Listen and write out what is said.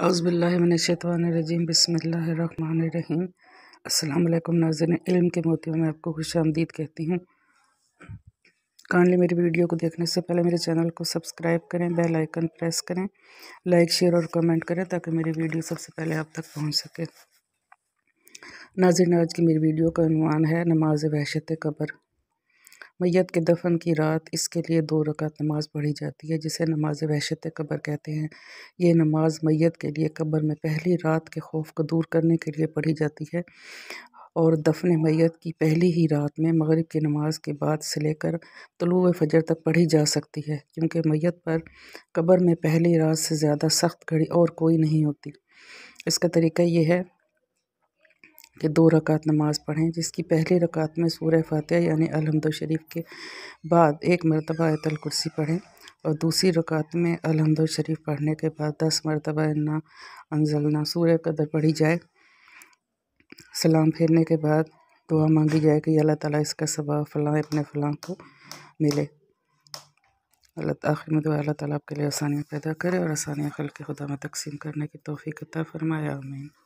अज़बिल्लिमिनशतवानरजीम बसमीम अल्लाम नाजन इल्म के मोती में आपको खुश आमदीद कहती हूँ काइंडली मेरी वीडियो को देखने से पहले मेरे चैनल को सब्सक्राइब करें बेल आइकन प्रेस करें लाइक शेयर और कमेंट करें ताकि मेरी वीडियो सबसे पहले आप तक पहुँच सके नाजिन आज की मेरी वीडियो का अनुमान है नमाज वहशत कबर मैत के दफन की रात इसके लिए दो रकात नमाज पढ़ी जाती है जिसे नमाज वहशत कब्र कहते हैं ये नमाज मैत के लिए कब्र में पहली रात के खौफ को दूर करने के लिए पढ़ी जाती है और दफन मैत की पहली ही रात में मगरिब की नमाज के बाद से लेकर तलु फजर तक पढ़ी जा सकती है क्योंकि मैत पर कब्र में पहली रात से ज़्यादा सख्त घड़ी और कोई नहीं होती इसका तरीका यह है कि दो रकात नमाज़ पढ़ें जिसकी पहली रकात में सूर फ़ातह यानी अलहमद शरीफ के बाद एक मरतबा आयतल कुर्सी पढ़ें और दूसरी रकात में अलहमद शरीफ पढ़ने के बाद दस मरतबा ना अनजलना सूर्य कदर पढ़ी जाए सलाम फेरने के बाद दुआ मांगी जाए कि अल्लाह ताला इसका सवाब फ़लाँ अपने फ़लाँ को मिले अल्लाह आखिर में दुआ अल्लाह ताला आपके लिए आसानियाँ पैदा करे और आसानियाँ खल के खुदा में तकसीम करने की तोफ़ी कता फ़रमाया अमीन